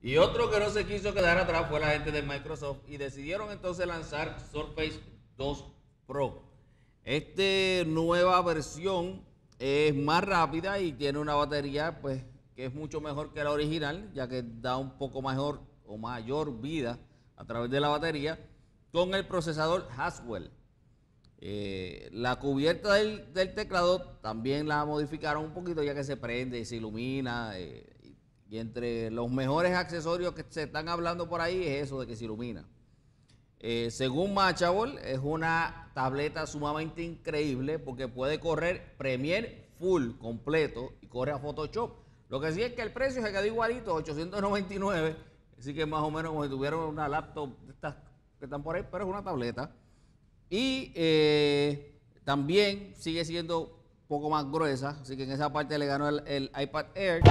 Y otro que no se quiso quedar atrás fue la gente de Microsoft y decidieron entonces lanzar Surface 2 Pro. Esta nueva versión es más rápida y tiene una batería pues, que es mucho mejor que la original, ya que da un poco mejor o mayor vida a través de la batería con el procesador Haswell. Eh, la cubierta del, teclado también la modificaron un poquito ya que se prende y se ilumina. Eh, y entre los mejores accesorios que se están hablando por ahí es eso de que se ilumina. Eh, según Machable, es una tableta sumamente increíble porque puede correr Premiere full, completo, y corre a Photoshop. Lo que sí es que el precio se quedó igualito, 899, así que más o menos como si tuvieran una laptop que están por ahí, pero es una tableta. Y eh, también sigue siendo un poco más gruesa, así que en esa parte le ganó el, el iPad Air.